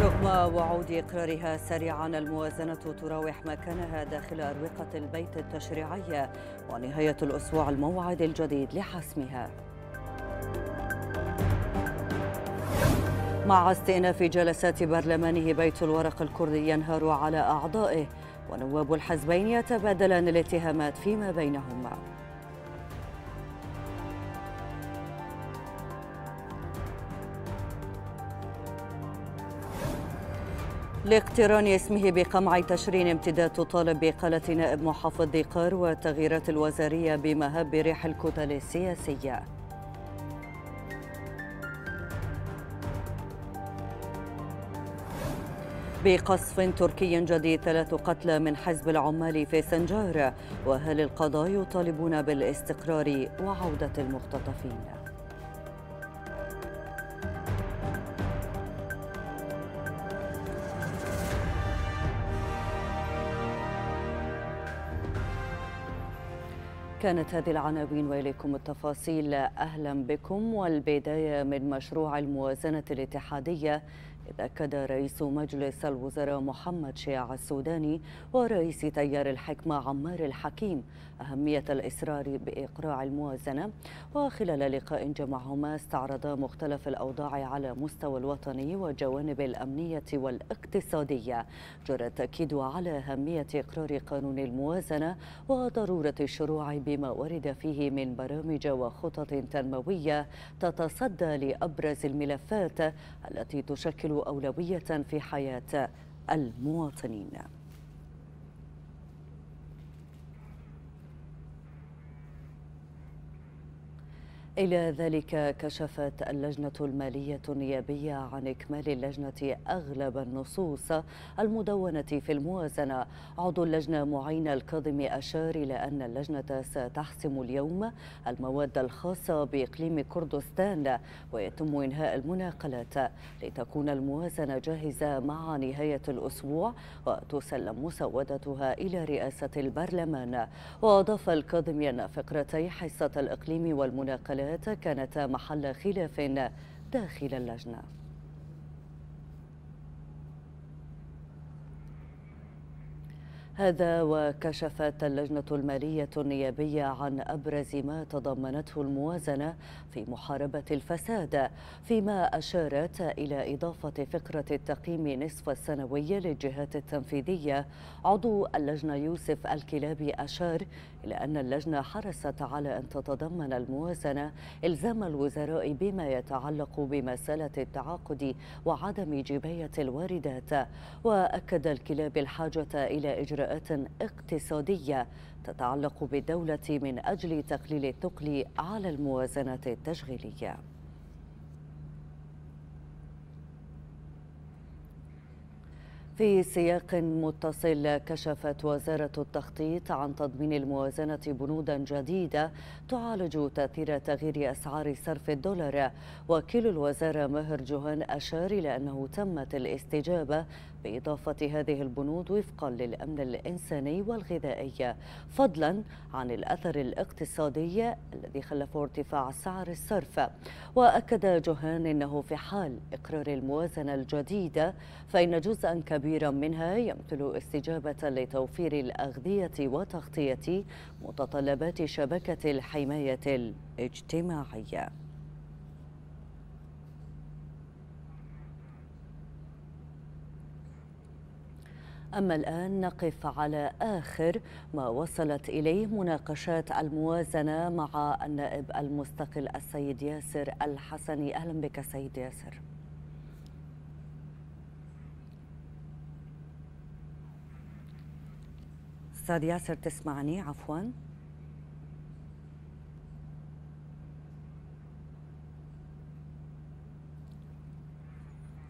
رغم وعود إقرارها سريعا الموازنة تراوح مكانها داخل أروقة البيت التشريعية ونهاية الأسبوع الموعد الجديد لحسمها مع استئناف جلسات برلمانه بيت الورق الكردي ينهار على أعضائه ونواب الحزبين يتبادلان الاتهامات فيما بينهما لاقتران اسمه بقمع تشرين امتداد تطالب بإقالة نائب محافظ ديقار والتغييرات الوزارية بمهب ريح الكتل السياسية بقصف تركي جديد ثلاث قتلى من حزب العمال في سنجار وهل القضاء يطالبون بالاستقرار وعودة المختطفين كانت هذه العناوين واليكم التفاصيل اهلا بكم والبدايه من مشروع الموازنه الاتحاديه إذ أكد رئيس مجلس الوزراء محمد شيع السوداني ورئيس تيار الحكمة عمار الحكيم أهمية الإصرار بإقراع الموازنة وخلال لقاء جمعهما استعرضا مختلف الأوضاع على مستوى الوطني والجوانب الأمنية والاقتصادية جرى التأكيد على أهمية إقرار قانون الموازنة وضرورة الشروع بما ورد فيه من برامج وخطط تنموية تتصدى لأبرز الملفات التي تشكل تشكل أولوية في حياة المواطنين إلى ذلك كشفت اللجنة المالية النيابية عن إكمال اللجنة أغلب النصوص المدونة في الموازنة عضو اللجنة معين الكاظم أشار إلى أن اللجنة ستحسم اليوم المواد الخاصة بإقليم كردستان ويتم إنهاء المناقلات لتكون الموازنة جاهزة مع نهاية الأسبوع وتسلم مسودتها إلى رئاسة البرلمان وأضاف الكاظم أن فقرتي حصة الإقليم والمناقلات التساؤلات كانت محل خلاف داخل اللجنه هذا وكشفت اللجنة المالية النيابية عن أبرز ما تضمنته الموازنة في محاربة الفساد فيما أشارت إلى إضافة فقرة التقييم نصف السنوي للجهات التنفيذية عضو اللجنة يوسف الكلابي أشار إلا أن اللجنة حرصت على أن تتضمن الموازنة إلزام الوزراء بما يتعلق بمسألة التعاقد وعدم جباية الواردات وأكد الكلاب الحاجة إلى إجراءات اقتصادية تتعلق بالدولة من أجل تقليل الثقل على الموازنة التشغيلية في سياق متصل كشفت وزارة التخطيط عن تضمين الموازنة بنودا جديدة تعالج تأثير تغيير أسعار صرف الدولار وكيل الوزارة ماهر جوهان أشار إلى أنه تمت الاستجابة بإضافة هذه البنود وفقا للأمن الإنساني والغذائي فضلا عن الأثر الاقتصادي الذي خلفه ارتفاع سعر الصرف وأكد جوهان أنه في حال إقرار الموازنة الجديدة فإن جزءا كبيرا منها يمثل استجابة لتوفير الأغذية وتغطية متطلبات شبكة الحماية الاجتماعية أما الآن نقف على آخر ما وصلت إليه مناقشات الموازنة مع النائب المستقل السيد ياسر الحسني أهلا بك سيد ياسر أستاذ ياسر تسمعني عفواً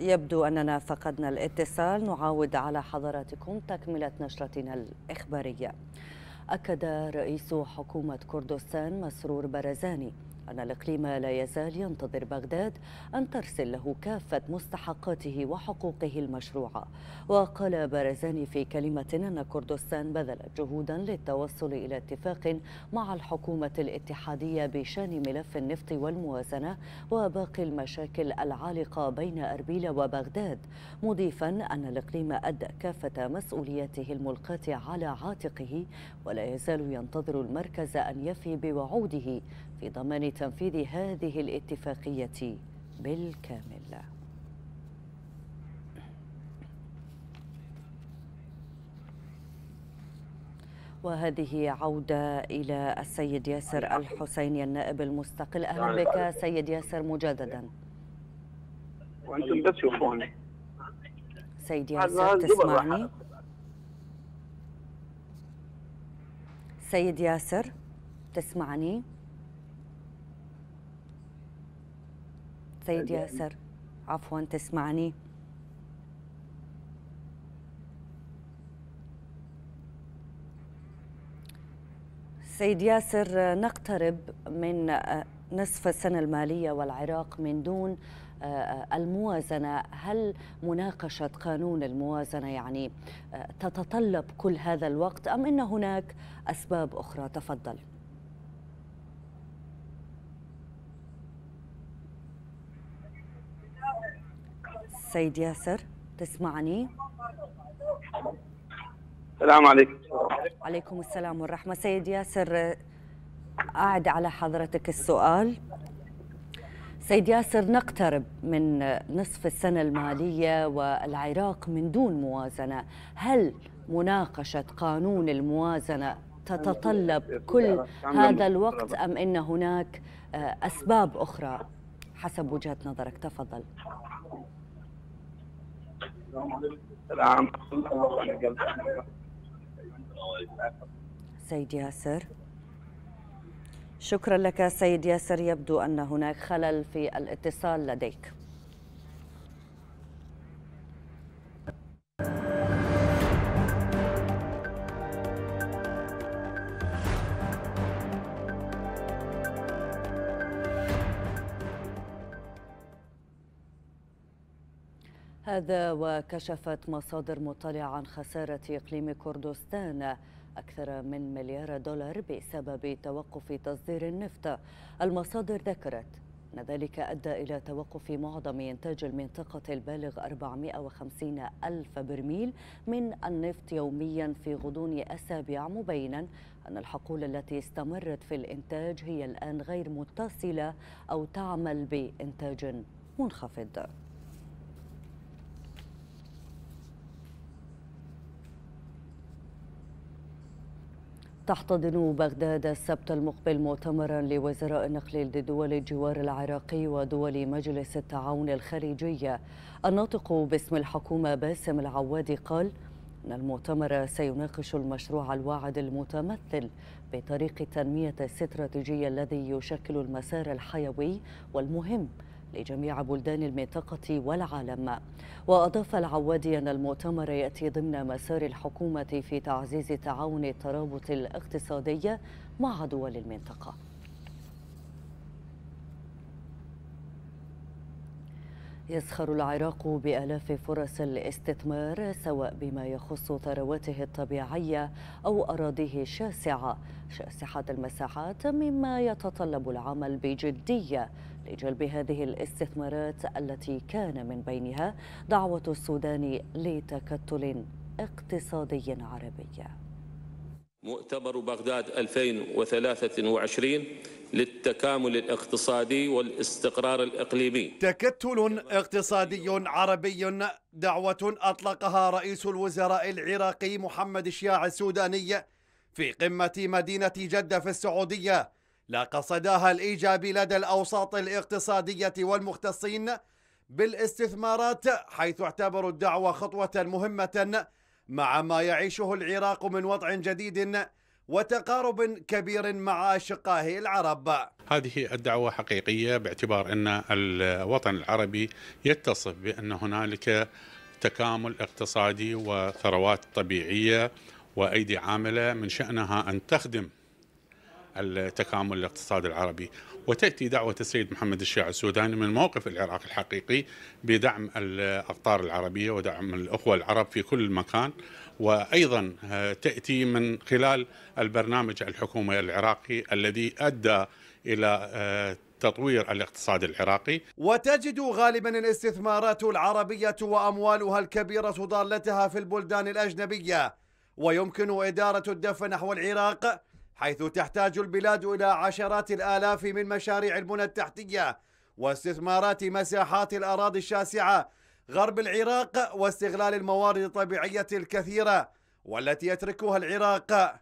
يبدو أننا فقدنا الاتصال نعاود على حضراتكم تكملة نشرتنا الإخبارية أكد رئيس حكومة كردستان مسرور برزاني أن الإقليم لا يزال ينتظر بغداد أن ترسل له كافة مستحقاته وحقوقه المشروعة وقال بارزاني في كلمة أن كردستان بذلت جهودا للتوصل إلى اتفاق مع الحكومة الاتحادية بشان ملف النفط والموازنة وباقي المشاكل العالقة بين أربيل وبغداد مضيفا أن الإقليم أدى كافة مسؤولياته الملقاة على عاتقه ولا يزال ينتظر المركز أن يفي بوعوده في ضمان تنفيذ هذه الاتفاقية بالكامل وهذه عودة إلى السيد ياسر الحسيني النائب المستقل أهلا نعم. بك سيد ياسر مجددا وأنتم تشوفوني سيد ياسر تسمعني سيد ياسر تسمعني سيد يعني ياسر عفوا تسمعني سيد ياسر نقترب من آه، نصف السنة المالية والعراق من دون آه، آه، الموازنة هل مناقشة قانون الموازنة يعني تتطلب كل هذا الوقت أم أن هناك أسباب أخرى تفضل سيد ياسر تسمعني السلام عليكم عليكم السلام والرحمة سيد ياسر أعد على حضرتك السؤال سيد ياسر نقترب من نصف السنة المالية والعراق من دون موازنة هل مناقشة قانون الموازنة تتطلب كل هذا الوقت أم أن هناك أسباب أخرى حسب وجهة نظرك تفضل سيد ياسر شكرا لك سيد ياسر يبدو أن هناك خلل في الاتصال لديك هذا وكشفت مصادر مطلعة عن خسارة إقليم كردستان أكثر من مليار دولار بسبب توقف تصدير النفط المصادر ذكرت أن ذلك أدى إلى توقف معظم إنتاج المنطقة البالغ 450 ألف برميل من النفط يوميا في غضون أسابيع مبينا أن الحقول التي استمرت في الإنتاج هي الآن غير متصلة أو تعمل بإنتاج منخفض تحتضن بغداد السبت المقبل مؤتمرا لوزراء النقل لدول الجوار العراقي ودول مجلس التعاون الخليجي الناطق باسم الحكومة باسم العوادي قال أن المؤتمر سيناقش المشروع الواعد المتمثل بطريق التنمية الاستراتيجية الذي يشكل المسار الحيوي والمهم لجميع بلدان المنطقة والعالم وأضاف العوادي أن المؤتمر يأتي ضمن مسار الحكومة في تعزيز تعاون الترابط الاقتصادي مع دول المنطقة يزخر العراق بآلاف فرص الاستثمار سواء بما يخص ثرواته الطبيعية أو أراضيه الشاسعة شاسحة المساحات مما يتطلب العمل بجدية لجلب هذه الاستثمارات التي كان من بينها دعوة السودان لتكتل اقتصادي عربي مؤتمر بغداد 2023 للتكامل الاقتصادي والاستقرار الإقليمي تكتل اقتصادي عربي دعوة أطلقها رئيس الوزراء العراقي محمد الشياع السوداني في قمة مدينة جدة في السعودية لاقى صداها الايجابي لدى الاوساط الاقتصاديه والمختصين بالاستثمارات حيث اعتبروا الدعوه خطوه مهمه مع ما يعيشه العراق من وضع جديد وتقارب كبير مع اشقائه العرب. هذه الدعوه حقيقيه باعتبار ان الوطن العربي يتصف بان هنالك تكامل اقتصادي وثروات طبيعيه وايدي عامله من شانها ان تخدم التكامل الاقتصادي العربي وتأتي دعوة السيد محمد الشيع السوداني من موقف العراق الحقيقي بدعم الأقطار العربية ودعم الأخوة العرب في كل مكان وأيضا آه، تأتي من خلال البرنامج الحكومي العراقي الذي أدى إلى آه، تطوير الاقتصاد العراقي وتجد غالبا الاستثمارات العربية وأموالها الكبيرة ضالتها في البلدان الأجنبية ويمكن إدارة الدفع نحو العراق حيث تحتاج البلاد إلى عشرات الآلاف من مشاريع البنى التحتية واستثمارات مساحات الأراضي الشاسعة غرب العراق واستغلال الموارد الطبيعية الكثيرة والتي يتركها العراق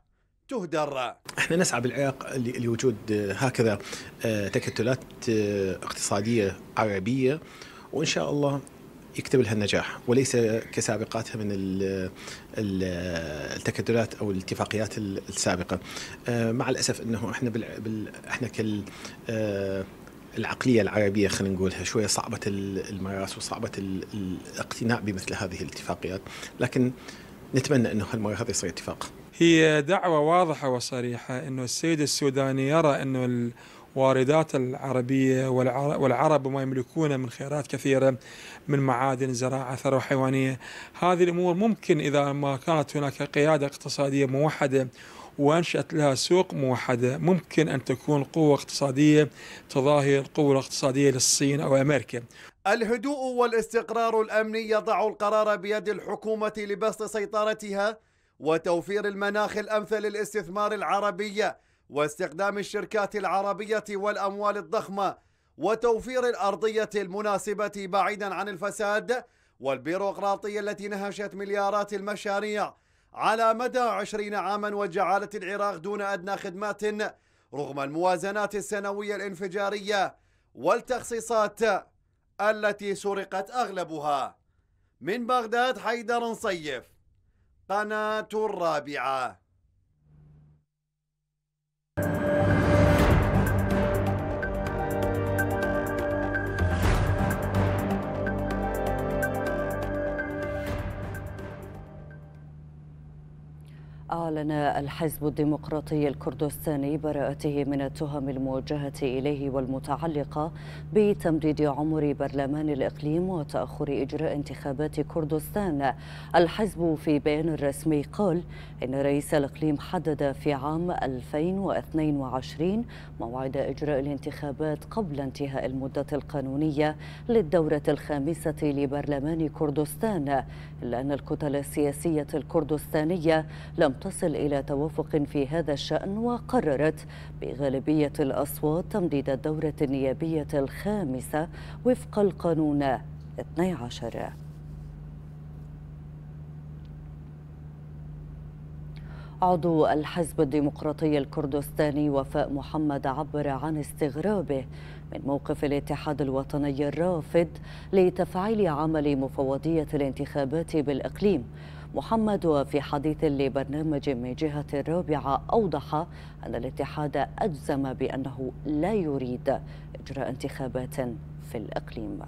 تهدر احنا نسعى بالعراق لوجود آه، هكذا آه، تكتلات آه، اقتصادية عربية وإن شاء الله يكتب لها النجاح وليس كسابقاتها من التكتلات او الاتفاقيات السابقه آه، مع الاسف انه احنا بال احنا كال آه، العقلية العربية خلينا نقولها شوية صعبة المراس وصعبة الاقتناء بمثل هذه الاتفاقيات لكن نتمنى أنه هالمرة هذا يصير اتفاق هي دعوة واضحة وصريحة أنه السيد السوداني يرى أنه واردات العربية والعرب وما يملكونه من خيرات كثيرة من معادن زراعة ثروة حيوانية هذه الأمور ممكن إذا ما كانت هناك قيادة اقتصادية موحدة وانشات لها سوق موحده ممكن ان تكون قوه اقتصاديه تضاهي القوه الاقتصاديه للصين او امريكا. الهدوء والاستقرار الامني يضع القرار بيد الحكومه لبسط سيطرتها وتوفير المناخ الامثل للاستثمار العربي واستخدام الشركات العربية والأموال الضخمة وتوفير الأرضية المناسبة بعيدا عن الفساد والبيروقراطية التي نهشت مليارات المشاريع على مدى عشرين عاما وجعلت العراق دون أدنى خدمات رغم الموازنات السنوية الانفجارية والتخصيصات التي سرقت أغلبها من بغداد حيدر صيف قناة الرابعة أعلن الحزب الديمقراطي الكردستاني براءته من التهم الموجهة إليه والمتعلقة بتمديد عمر برلمان الإقليم وتأخر إجراء انتخابات كردستان الحزب في بيان رسمي قال إن رئيس الإقليم حدد في عام 2022 موعد إجراء الانتخابات قبل انتهاء المدة القانونية للدورة الخامسة لبرلمان كردستان إلا أن الكتل السياسية الكردستانية لم تصل إلى توافق في هذا الشأن وقررت بغالبية الأصوات تمديد الدورة النيابية الخامسة وفق القانون 12 عضو الحزب الديمقراطي الكردستاني وفاء محمد عبر عن استغرابه من موقف الاتحاد الوطني الرافض لتفعيل عمل مفوضية الانتخابات بالإقليم محمد وفي حديث لبرنامج من جهة الرابعة أوضح أن الاتحاد أجزم بأنه لا يريد إجراء انتخابات في الإقليم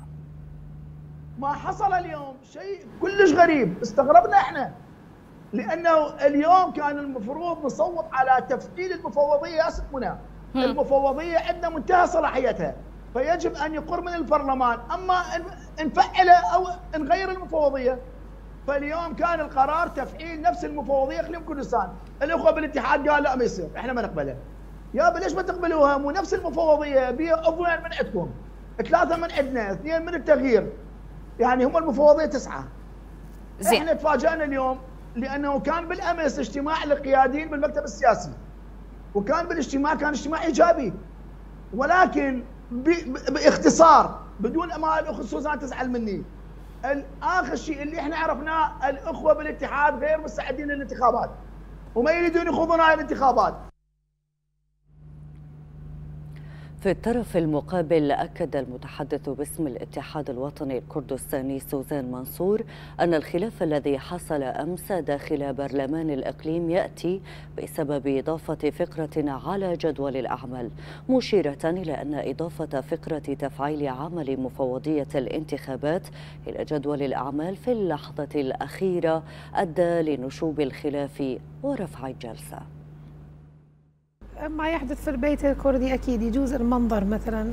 ما حصل اليوم شيء كلش غريب استغربنا احنا لانه اليوم كان المفروض نصوت على تفعيل المفوضيه منى المفوضيه عندنا منتهى صلاحيتها فيجب ان يقر من البرلمان اما نفعله او نغير المفوضيه فاليوم كان القرار تفعيل نفس المفوضيه اقليم كردستان، الاخوه بالاتحاد قال لا ما يصير، احنا ما نقبله. يا ليش ما تقبلوها؟ مو نفس المفوضيه بها عضوين من عندكم، ثلاثه من عندنا، اثنين من التغيير. يعني هم المفوضيه تسعه. زين. احنا تفاجئنا اليوم لانه كان بالامس اجتماع للقياديين بالمكتب السياسي. وكان بالاجتماع كان اجتماع ايجابي. ولكن باختصار بدون ما الاخت سوزان تزعل مني. اخر شيء اللي احنا عرفناه الاخوه بالاتحاد غير مستعدين للانتخابات وما يريدون يخوضون هذه الانتخابات في الطرف المقابل أكد المتحدث باسم الاتحاد الوطني الكردستاني سوزان منصور أن الخلاف الذي حصل أمس داخل برلمان الإقليم يأتي بسبب إضافة فقرة على جدول الأعمال مشيرة إلى أن إضافة فقرة تفعيل عمل مفوضية الانتخابات إلى جدول الأعمال في اللحظة الأخيرة أدى لنشوب الخلاف ورفع الجلسة ما يحدث في البيت الكردي أكيد يجوز المنظر مثلا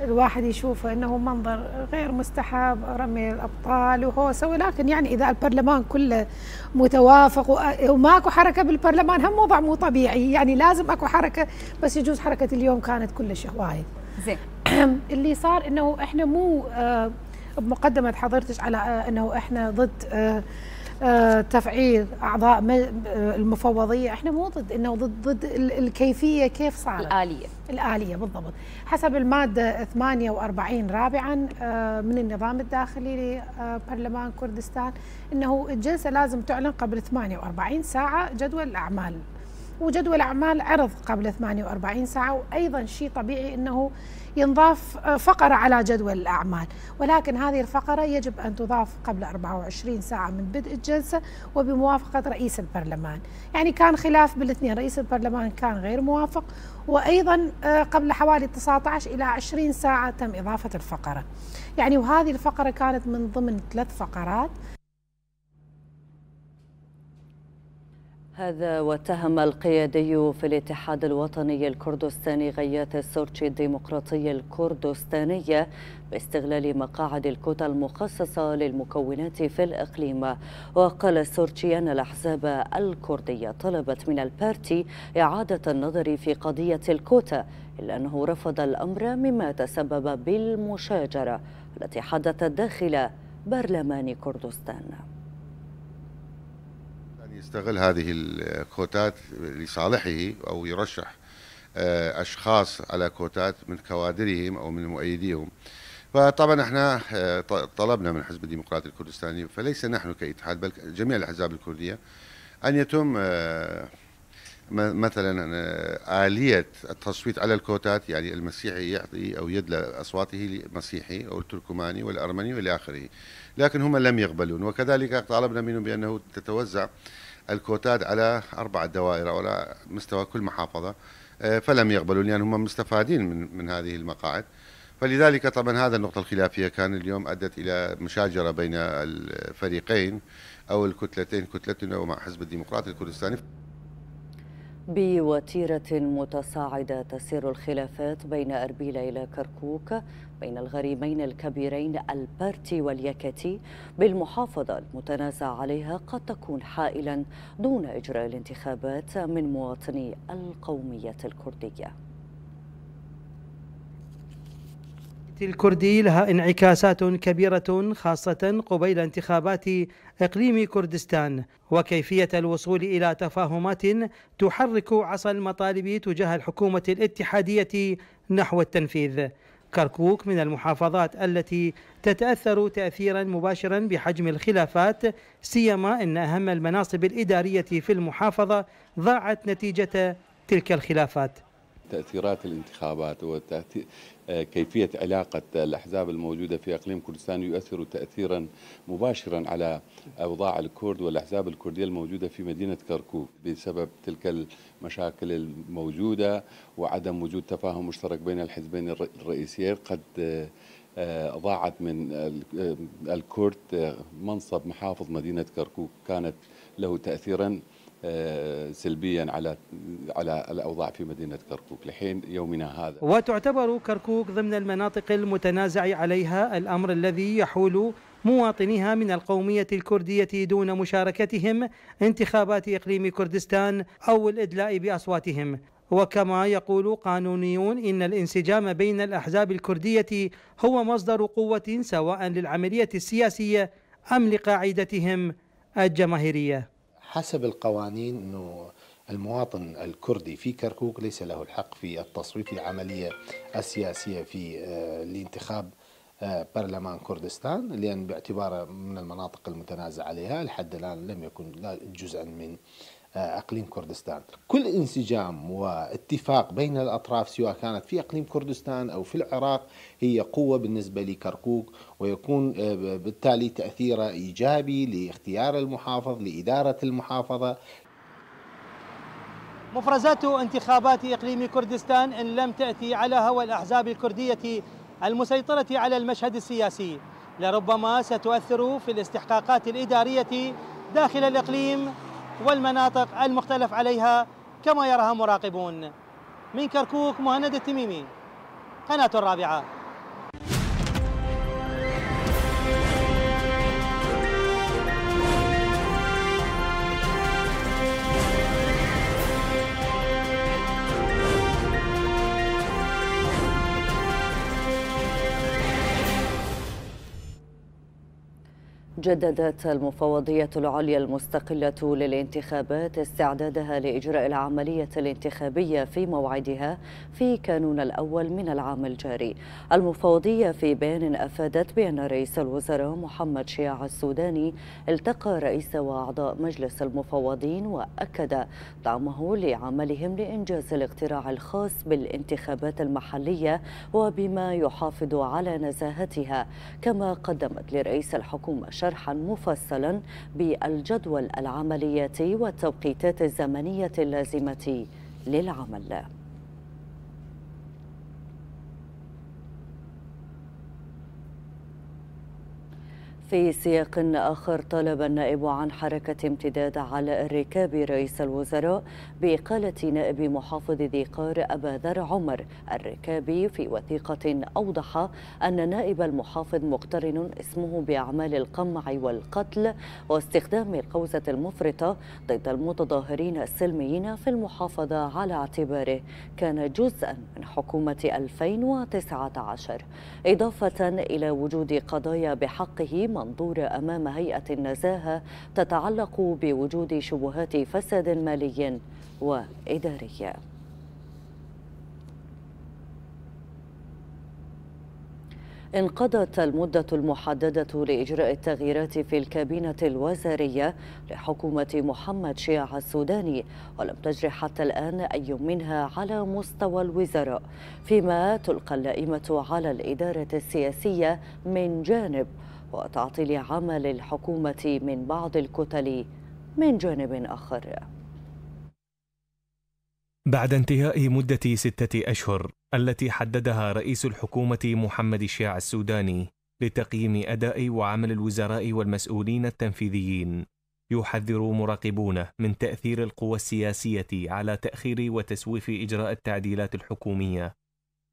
الواحد يشوفه أنه منظر غير مستحب رمي الأبطال وهوسة ولكن يعني إذا البرلمان كله متوافق وماكو حركة بالبرلمان هم وضع مو طبيعي يعني لازم أكو حركة بس يجوز حركة اليوم كانت كلش هواية زين اللي صار أنه إحنا مو آه، بمقدمة حضرتك على آه، أنه إحنا ضد آه آه، تفعيل اعضاء آه، المفوضيه احنا مو ضد انه ضد ضد الكيفيه كيف صارت الاليه الاليه بالضبط حسب الماده 48 رابعا آه، من النظام الداخلي لبرلمان كردستان انه الجلسه لازم تعلن قبل 48 ساعه جدول الاعمال وجدول اعمال عرض قبل 48 ساعه وايضا شيء طبيعي انه ينضاف آه، فقرة على جدول الأعمال ولكن هذه الفقرة يجب أن تضاف قبل 24 ساعة من بدء الجلسة وبموافقة رئيس البرلمان يعني كان خلاف بالاثنين رئيس البرلمان كان غير موافق وأيضا آه، قبل حوالي 19 إلى 20 ساعة تم إضافة الفقرة يعني وهذه الفقرة كانت من ضمن ثلاث فقرات هذا واتهم القيادي في الاتحاد الوطني الكردستاني غيات السورتشي الديمقراطي الكردستانية باستغلال مقاعد الكوتا المخصصة للمكونات في الإقليم وقال السورتشي أن الأحزاب الكردية طلبت من البارتي إعادة النظر في قضية الكوتا إلا أنه رفض الأمر مما تسبب بالمشاجرة التي حدثت داخل برلمان كردستان يستغل هذه الكوتات لصالحه او يرشح آه، اشخاص على كوتات من كوادرهم او من مؤيديهم فطبعا احنا آه، طلبنا من حزب الديمقراطي الكردستاني فليس نحن كاتحاد بل جميع الاحزاب الكرديه ان يتم آه، مثلا آلية التصويت على الكوتات يعني المسيحي يعطي أو يدلى أصواته للمسيحي أو التركماني والأرمني وإلى آخره لكن هم لم يقبلون وكذلك طالبنا منهم بأنه تتوزع الكوتاد على أربع دوائر أو على مستوى كل محافظة آه، فلم يقبلوا لأن هم مستفادين من, من هذه المقاعد فلذلك طبعا هذا النقطة الخلافية كان اليوم أدت إلى مشاجرة بين الفريقين أو الكتلتين كتلتنا ومع حزب الديمقراطي الكردستاني بوتيرة متصاعدة تسير الخلافات بين أربيل إلى كركوك بين الغريمين الكبيرين البرتي واليكتي بالمحافظة المتنازع عليها قد تكون حائلا دون إجراء الانتخابات من مواطني القومية الكردية الكردي لها انعكاسات كبيرة خاصة قبيل انتخابات إقليم كردستان وكيفية الوصول إلى تفاهمات تحرك عصا المطالب تجاه الحكومة الاتحادية نحو التنفيذ كركوك من المحافظات التي تتأثر تأثيرا مباشرا بحجم الخلافات سيما أن أهم المناصب الإدارية في المحافظة ضاعت نتيجة تلك الخلافات تأثيرات الانتخابات وكيفية آه، علاقة الأحزاب الموجودة في أقليم كردستان يؤثر تأثيرا مباشرا على أوضاع الكرد والأحزاب الكردية الموجودة في مدينة كركوك بسبب تلك المشاكل الموجودة وعدم وجود تفاهم مشترك بين الحزبين الرئيسيين قد آه، ضاعت من آه، الكرد منصب محافظ مدينة كركوك كانت له تأثيرا آه، سلبيا على على الاوضاع في مدينه كركوك لحين يومنا هذا. وتعتبر كركوك ضمن المناطق المتنازع عليها الامر الذي يحول مواطنيها من القومية الكردية دون مشاركتهم انتخابات إقليم كردستان أو الإدلاء بأصواتهم وكما يقول قانونيون إن الانسجام بين الأحزاب الكردية هو مصدر قوة سواء للعملية السياسية أم لقاعدتهم الجماهيرية حسب القوانين انه المواطن الكردي في كركوك ليس له الحق في التصويت في العمليه السياسيه في آه، لانتخاب آه، برلمان كردستان لان باعتباره من المناطق المتنازع عليها لحد الان لم يكن جزءا من اقليم كردستان، كل انسجام واتفاق بين الاطراف سواء كانت في اقليم كردستان او في العراق هي قوه بالنسبه لكركوك ويكون آه، بالتالي تاثيره ايجابي لاختيار المحافظ لاداره المحافظه مفرزات انتخابات اقليم كردستان ان لم تاتي على هوى الاحزاب الكرديه المسيطره على المشهد السياسي لربما ستؤثر في الاستحقاقات الاداريه داخل الاقليم والمناطق المختلف عليها كما يراها مراقبون من كركوك مهند التميمي قناة الرابعة جددت المفوضية العليا المستقلة للانتخابات استعدادها لإجراء العملية الانتخابية في موعدها في كانون الأول من العام الجاري المفوضية في بيان أفادت بأن رئيس الوزراء محمد شياع السوداني التقى رئيس وأعضاء مجلس المفوضين وأكد دعمه لعملهم لإنجاز الاقتراع الخاص بالانتخابات المحلية وبما يحافظ على نزاهتها كما قدمت لرئيس الحكومة شرح شرحا مفصلا بالجدول العملياتي والتوقيتات الزمنية اللازمة للعمل في سياق آخر طلب النائب عن حركة امتداد على الركاب رئيس الوزراء بإقالة نائب محافظ ذي قار أبا ذر عمر الركابي في وثيقة أوضح أن نائب المحافظ مقترن اسمه بأعمال القمع والقتل واستخدام القوزة المفرطة ضد المتظاهرين السلميين في المحافظة على اعتباره كان جزءا من حكومة 2019 إضافة إلى وجود قضايا بحقه المنظور أمام هيئة النزاهة تتعلق بوجود شبهات فساد مالي وإداري انقضت المدة المحددة لإجراء التغييرات في الكابينة الوزارية لحكومة محمد شيع السوداني ولم تجري حتى الآن أي منها على مستوى الوزراء فيما تلقى اللائمة على الإدارة السياسية من جانب وتعطيل عمل الحكومة من بعض الكتل من جانب آخر بعد انتهاء مدة ستة أشهر التي حددها رئيس الحكومة محمد الشيع السوداني لتقييم أداء وعمل الوزراء والمسؤولين التنفيذيين يحذر مراقبون من تأثير القوى السياسية على تأخير وتسويف إجراء التعديلات الحكومية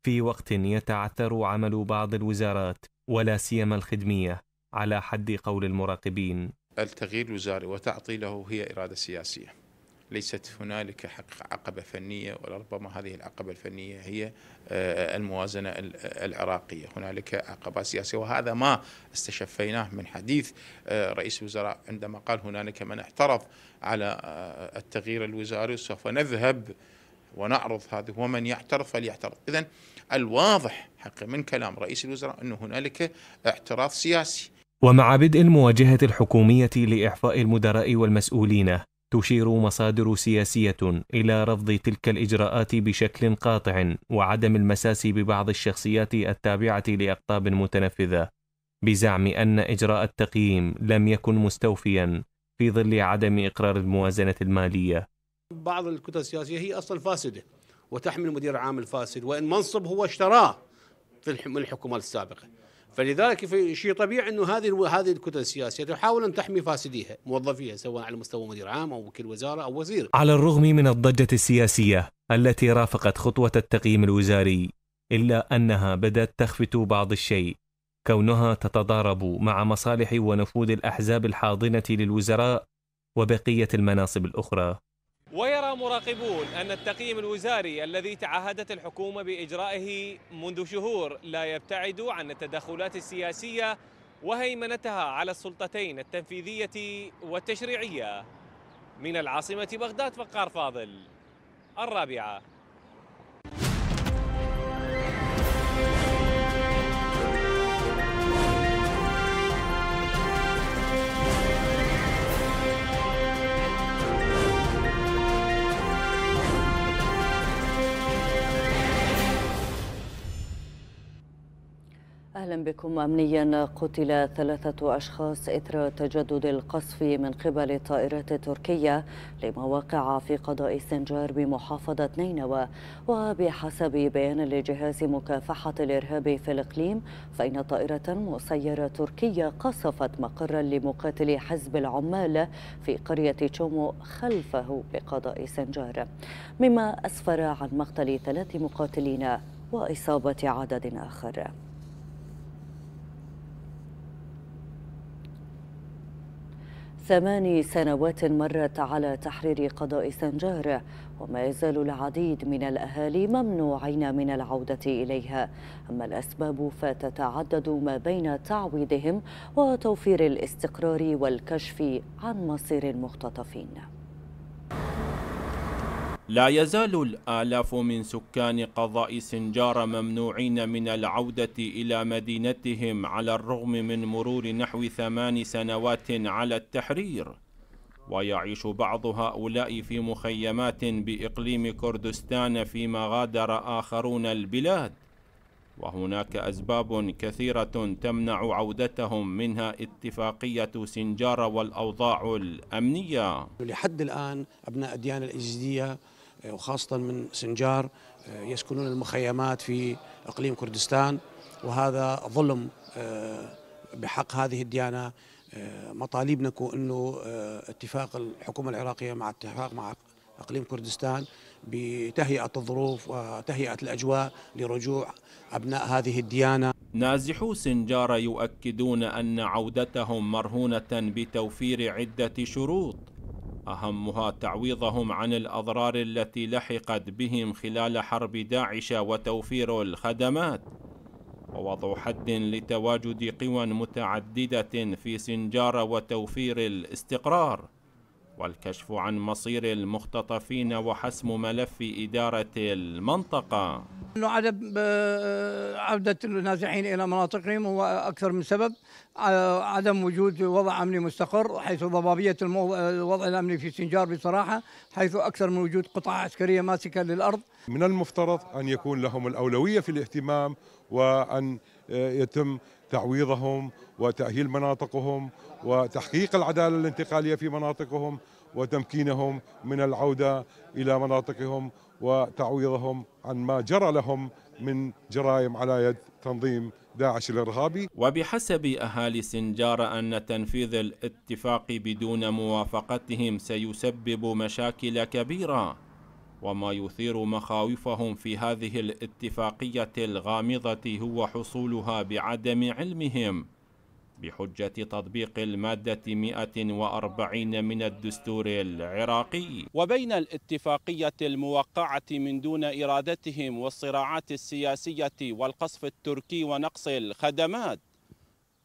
في وقت يتعثر عمل بعض الوزارات ولا سيما الخدمية على حد قول المراقبين التغيير الوزاري وتعطي له هي إرادة سياسية ليست هنالك عقبة فنية ولربما هذه العقبة الفنية هي آه، الموازنة العراقية هنالك عقبة سياسية وهذا ما استشفيناه من حديث آه، رئيس الوزراء عندما قال هنالك من اعترض على آه، التغيير الوزاري سوف نذهب ونعرض هذا ومن يعترض فليعترض إذا الواضح حق من كلام رئيس الوزراء أنه هنالك اعتراض سياسي ومع بدء المواجهة الحكومية لإعفاء المدراء والمسؤولين، تشير مصادر سياسية إلى رفض تلك الإجراءات بشكل قاطع وعدم المساس ببعض الشخصيات التابعة لأقطاب متنفذة، بزعم أن إجراء التقييم لم يكن مستوفيًا في ظل عدم إقرار الموازنة المالية. بعض الكتل السياسية هي أصلا فاسدة وتحمل مدير عام الفاسد وإن منصب هو اشتراه في الحكومة السابقة. فلذلك شيء طبيعي انه هذه هذه الكتل السياسيه تحاول ان تحمي فاسديها موظفيها سواء على مستوى مدير عام او وكيل وزاره او وزير على الرغم من الضجه السياسيه التي رافقت خطوه التقييم الوزاري الا انها بدات تخفت بعض الشيء كونها تتضارب مع مصالح ونفوذ الاحزاب الحاضنه للوزراء وبقيه المناصب الاخرى ويرى مراقبون أن التقييم الوزاري الذي تعهدت الحكومة بإجرائه منذ شهور لا يبتعد عن التدخلات السياسية وهيمنتها على السلطتين التنفيذية والتشريعية من العاصمة بغداد فقار فاضل الرابعة أهلا بكم أمنيا قتل ثلاثة أشخاص إثر تجدد القصف من قبل الطائرات التركية لمواقع في قضاء سنجار بمحافظة نينوى وبحسب بيان لجهاز مكافحة الإرهاب في الإقليم فإن طائرة مسيرة تركية قصفت مقرا لمقاتل حزب العمال في قرية تشومو خلفه بقضاء سنجار مما أسفر عن مقتل ثلاث مقاتلين وإصابة عدد آخر ثمان سنوات مرت على تحرير قضاء سنجار وما يزال العديد من الأهالي ممنوعين من العودة إليها أما الأسباب فتتعدد ما بين تعويضهم وتوفير الاستقرار والكشف عن مصير المختطفين لا يزال الآلاف من سكان قضاء سنجار ممنوعين من العودة إلى مدينتهم على الرغم من مرور نحو ثمان سنوات على التحرير ويعيش بعض هؤلاء في مخيمات بإقليم كردستان فيما غادر آخرون البلاد وهناك أسباب كثيرة تمنع عودتهم منها اتفاقية سنجار والأوضاع الأمنية لحد الآن أبناء الديانة الإزدية آه، وخاصة من سنجار آه، يسكنون المخيمات في إقليم كردستان وهذا ظلم آه، بحق هذه الديانة مطالبنا أنه اتفاق الحكومة العراقية مع اتفاق مع اقليم كردستان بتهيئه الظروف وتهيئه الاجواء لرجوع ابناء هذه الديانه. نازحو سنجار يؤكدون ان عودتهم مرهونه بتوفير عده شروط. اهمها تعويضهم عن الاضرار التي لحقت بهم خلال حرب داعش وتوفير الخدمات ووضع حد لتواجد قوى متعدده في سنجار وتوفير الاستقرار والكشف عن مصير المختطفين وحسم ملف إدارة المنطقة عدم آه، عودة النازحين إلى مناطقهم هو أكثر من سبب آه، عدم وجود وضع أمني مستقر حيث ضبابية الوضع آه، الأمني في سنجار بصراحة حيث أكثر من وجود قطع عسكرية ماسكة للأرض من المفترض أن يكون لهم الأولوية في الاهتمام وأن يتم تعويضهم وتأهيل مناطقهم وتحقيق العدالة الانتقالية في مناطقهم وتمكينهم من العودة إلى مناطقهم وتعويضهم عن ما جرى لهم من جرائم على يد تنظيم داعش الإرهابي وبحسب أهالي سنجار أن تنفيذ الاتفاق بدون موافقتهم سيسبب مشاكل كبيرة وما يثير مخاوفهم في هذه الاتفاقية الغامضة هو حصولها بعدم علمهم بحجة تطبيق المادة 140 من الدستور العراقي وبين الاتفاقية الموقعة من دون إرادتهم والصراعات السياسية والقصف التركي ونقص الخدمات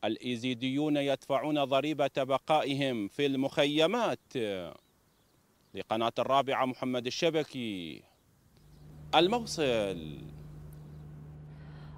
الإيزيديون يدفعون ضريبة بقائهم في المخيمات لقناة الرابعة محمد الشبكي الموصل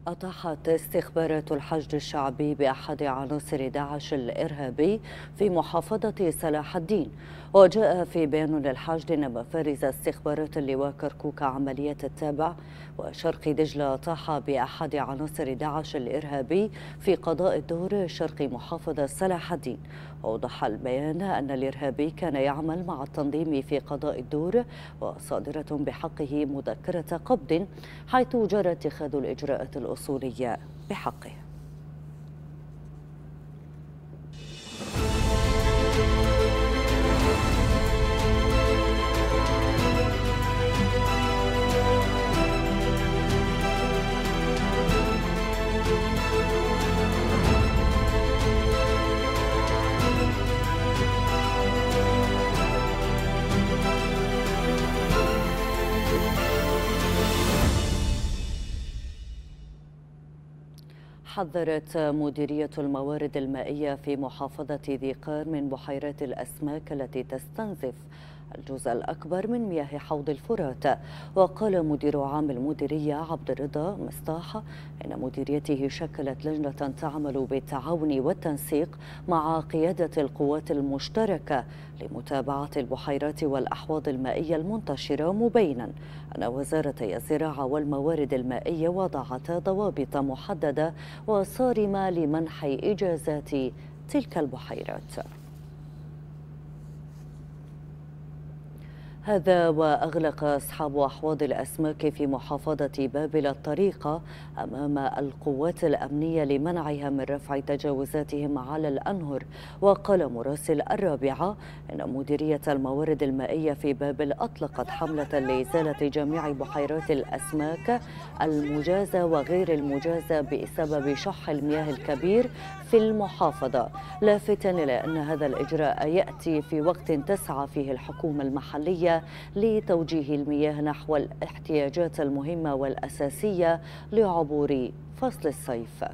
أطاحت استخبارات الحشد الشعبي بأحد عناصر داعش الإرهابي في محافظة صلاح الدين وجاء في بيان للحشد أن مفارز استخبارات اللواء كركوك عملية التابع وشرق دجلة طاح بأحد عناصر داعش الإرهابي في قضاء الدور شرق محافظة صلاح الدين أوضح البيان أن الإرهابي كان يعمل مع التنظيم في قضاء الدور وصادرة بحقه مذكرة قبض حيث جرى اتخاذ الإجراءات الأصولية بحقه حذرت مديرية الموارد المائية في محافظة ذي قار من بحيرات الأسماك التي تستنزف الجزء الأكبر من مياه حوض الفرات وقال مدير عام المديرية عبد الرضا مستاح إن مديريته شكلت لجنة تعمل بالتعاون والتنسيق مع قيادة القوات المشتركة لمتابعة البحيرات والأحواض المائية المنتشرة مبينا أن وزارتي الزراعة والموارد المائية وضعتا ضوابط محددة وصارمة لمنح إجازات تلك البحيرات هذا وأغلق أصحاب أحواض الأسماك في محافظة بابل الطريقة أمام القوات الأمنية لمنعها من رفع تجاوزاتهم على الأنهر وقال مراسل الرابعة إن مديرية الموارد المائية في بابل أطلقت حملة لإزالة جميع بحيرات الأسماك المجازة وغير المجازة بسبب شح المياه الكبير في المحافظة لافتا إلى أن هذا الإجراء يأتي في وقت تسعى فيه الحكومة المحلية لتوجيه المياه نحو الاحتياجات المهمة والأساسية لعبور فصل الصيف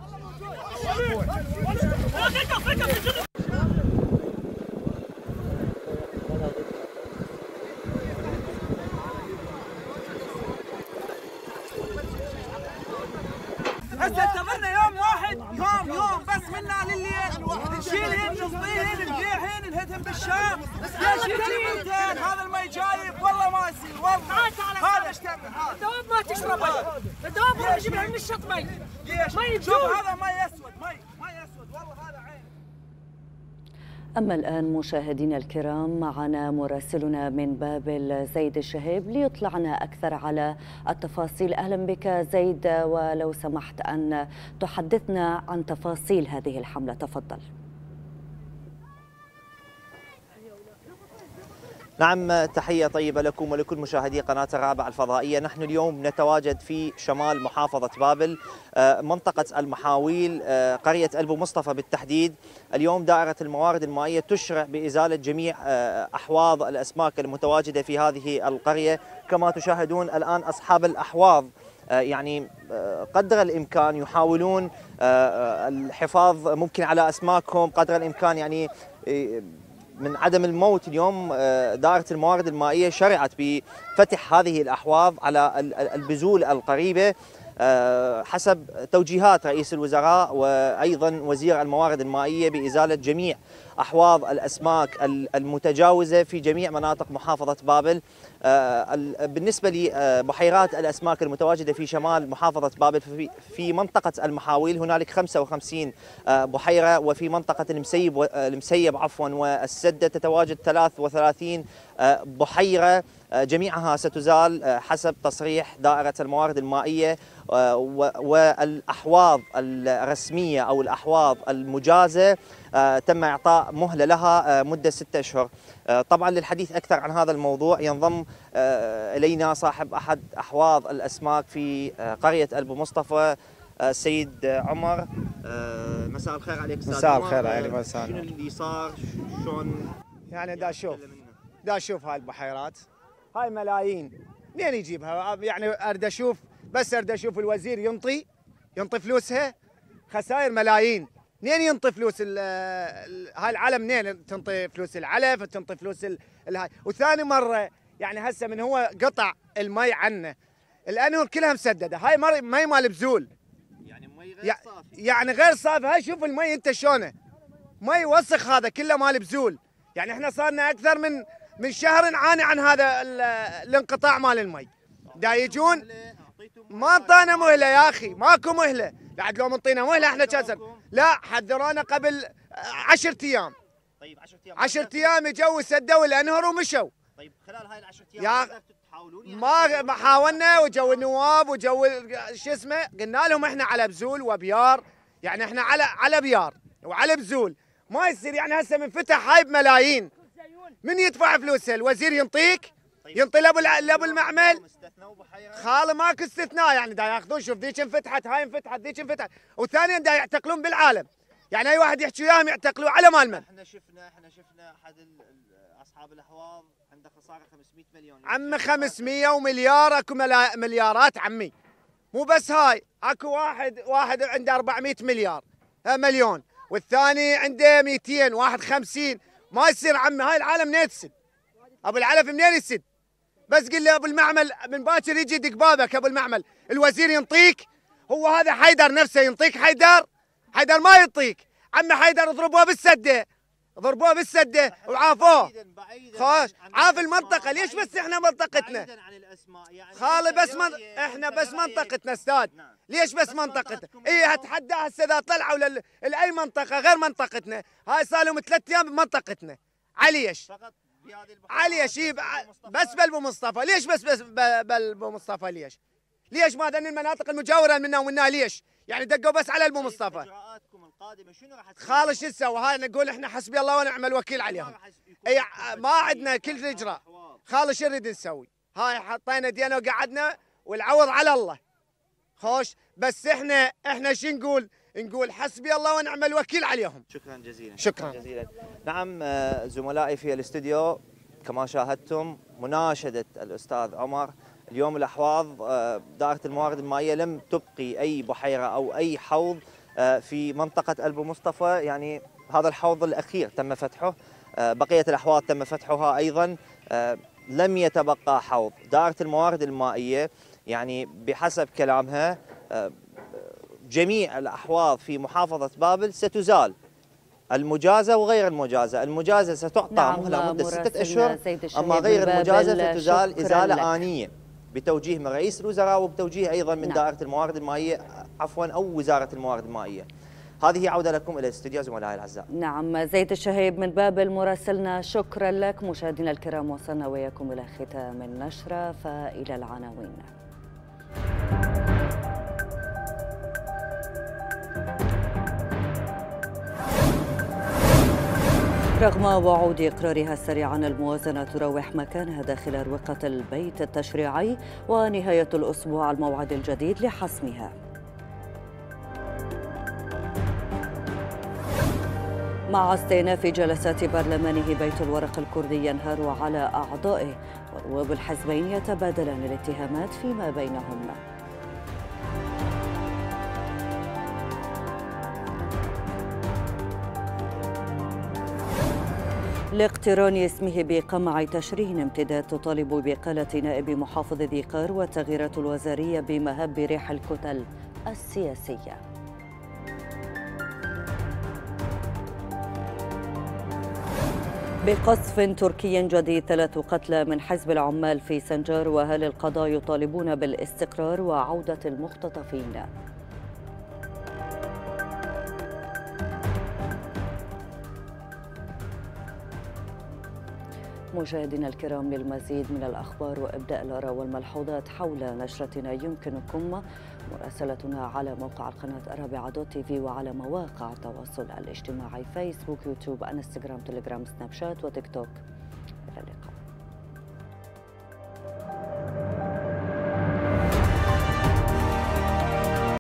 هسه استمرنا يوم واحد يوم يوم هذا المي والله ما يصير والله هذا هذا الدواب ما الدواب مي هذا مي اسود مي اسود والله هذا عين أما الآن مشاهدينا الكرام معنا مراسلنا من بابل زيد الشهيب ليطلعنا أكثر على التفاصيل أهلا بك زيد ولو سمحت أن تحدثنا عن تفاصيل هذه الحملة تفضل نعم تحية طيبة لكم ولكل مشاهدي قناة الرابعة الفضائية نحن اليوم نتواجد في شمال محافظة بابل آه، منطقة المحاويل آه، قرية ألبو مصطفى بالتحديد اليوم دائرة الموارد المائية تشرع بإزالة جميع آه، أحواض الأسماك المتواجدة في هذه القرية كما تشاهدون الآن أصحاب الأحواض يعني قدر الامكان يحاولون الحفاظ ممكن على اسماكهم قدر الامكان يعني من عدم الموت اليوم آه، دائرة الموارد المائية شرعت بفتح هذه الأحواض على البزول القريبة آه، حسب توجيهات رئيس الوزراء وايضا وزير الموارد المائيه بازاله جميع احواض الاسماك المتجاوزه في جميع مناطق محافظه بابل آه، بالنسبه لبحيرات آه، الاسماك المتواجده في شمال محافظه بابل في منطقه المحاويل هنالك 55 بحيره وفي منطقه المسيب المسيب عفوا والسده تتواجد 33 بحيره آه، جميعها ستزال آه، حسب تصريح دائرة الموارد المائية آه، والأحواض الرسمية أو الأحواض المجازة تم إعطاء مهلة لها مدة ستة أشهر طبعا للحديث أكثر عن هذا الموضوع ينضم إلينا صاحب أحد أحواض الأسماك في قرية أبو مصطفى السيد عمر مساء الخير عليك مساء الخير عليك مساء شنو اللي صار شلون يعني دا اشوف دا اشوف هاي البحيرات هاي ملايين منين يجيبها يعني اريد اشوف بس اريد اشوف الوزير ينطي ينطي فلوسها خسائر ملايين منين ينطي فلوس هاي العلم منين تنطي فلوس العلف تنطي فلوس الهاي وثاني مره يعني هسه من هو قطع المي عنه الانهر كلها مسدده هاي مي مال بزول يعني مي غير صافي يعني غير صافي هاي شوف المي انت شلونه مي وسخ هذا كله مال بزول يعني احنا صارنا اكثر من من شهر نعاني عن هذا الانقطاع مال المي دا يجون ما انطانا مهله يا اخي ماكو مهله بعد لو منطينا مهله احنا كذب لا حذرونا قبل 10 ايام طيب 10 ايام 10 ايام اجوا سدوا الانهر ومشوا طيب خلال هاي ال 10 ايام تحاولون يعني؟ ما حاولنا وجو النواب وجو شو اسمه قلنا لهم احنا على بزول وبيار يعني احنا على على بيار وعلى بزول ما يصير يعني هسه من فتح هاي بملايين من يدفع فلوسه الوزير ينطيك طيب. ينطي لابو لابو المعمل خاله ماكو استثناء يعني دا ياخذون شوف ذيك انفتحت هاي انفتحت ذيك انفتحت وثانيا دا يعتقلون بالعالم يعني اي واحد يحكي وياهم يعتقلوا على مال من احنا شفنا احنا شفنا احد اصحاب الاحواض عنده خساره 500 مليون يعني عمي 500 ومليار اكو مليارات عمي مو بس هاي اكو واحد واحد عنده 400 مليار مليون والثاني عنده 200 واحد 50 ما يصير عمي هاي العالم منين تسد؟ ابو العلف منين يسد؟ بس قل لي ابو المعمل من باكر يجي يدق بابك ابو المعمل، الوزير ينطيك هو هذا حيدر نفسه ينطيك حيدر؟ حيدر ما ينطيك، عمي حيدر اضربوه بالسده ضربوه بالسده وعافوه خوش عاف المنطقه ليش بس احنا منطقتنا؟ يعني خالي بس من... احنا بس منطقتنا استاذ نعم. ليش بس منطقتنا؟ اي اتحدى هسه اذا طلعوا لاي منطقه غير منطقتنا، هاي صار لهم ثلاث ايام بمنطقتنا. عليش؟ فقط بهذه عليش بس بلبو مصطفى، ليش بس بس بلبو مصطفى ليش؟ ليش ما دن المناطق المجاوره منا ومنا ليش؟ يعني دقوا بس على البو مصطفى. اجراءاتكم القادمه شنو راح خالص شو تسوي؟ هاي نقول احنا حسبي الله ونعم الوكيل عليهم. اي آه، ما عندنا كل اجراء. خالص شو نريد نسوي؟ هاي حطينا دينا وقعدنا والعوض على الله. خوش بس احنا احنا شو نقول؟ نقول حسبي الله ونعم الوكيل عليهم. شكرا جزيلا. شكرا, شكرا جزيلا. نعم آه، زملائي في الاستديو كما شاهدتم مناشده الاستاذ عمر اليوم الاحواض آه، دائره الموارد المائيه لم تبقي اي بحيره او اي حوض آه، في منطقه البو مصطفى يعني هذا الحوض الاخير تم فتحه بقيه الاحواض تم فتحها ايضا لم يتبقى حوض دائره الموارد المائيه يعني بحسب كلامها آه، جميع الأحواض في محافظة بابل ستزال المجازة وغير المجازة المجازة ستعطى نعم مهلة مدة ستة أشهر أما غير المجازة ستزال إزالة لك. آنية بتوجيه من رئيس الوزراء وبتوجيه أيضا من نعم. دائرة الموارد المائية عفوا أو وزارة الموارد المائية هذه عودة لكم إلى الاستوديو زملائي الأعزاء نعم زيد الشهيب من بابل مراسلنا شكرا لك مشاهدينا الكرام وصلنا وياكم إلى ختام النشرة فإلى العناوين رغم وعود إقرارها السريع عن الموازنة تراوح مكانها داخل أروقة البيت التشريعي ونهاية الأسبوع الموعد الجديد لحسمها مع استئناف جلسات برلمانه بيت الورق الكردي ينهار على أعضائه ونواب الحزبين يتبادلان الاتهامات فيما بينهما لاقتران اسمه بقمع تشرين امتداد تطالب بقالة نائب محافظ ذي قار والتغييرات الوزارية بمهب ريح الكتل السياسية بقصف تركي جديد ثلاث قتلى من حزب العمال في سنجار وهل القضاء يطالبون بالاستقرار وعودة المختطفين مشاهدينا الكرام للمزيد من الأخبار وإبداء الآراء والملحوظات حول نشرتنا يمكنكم مراسلتنا على موقع القناة الرابعة دوت تي في وعلى مواقع التواصل الاجتماعي فيسبوك يوتيوب انستغرام تليجرام سناب شات وتيك توك إلى اللقاء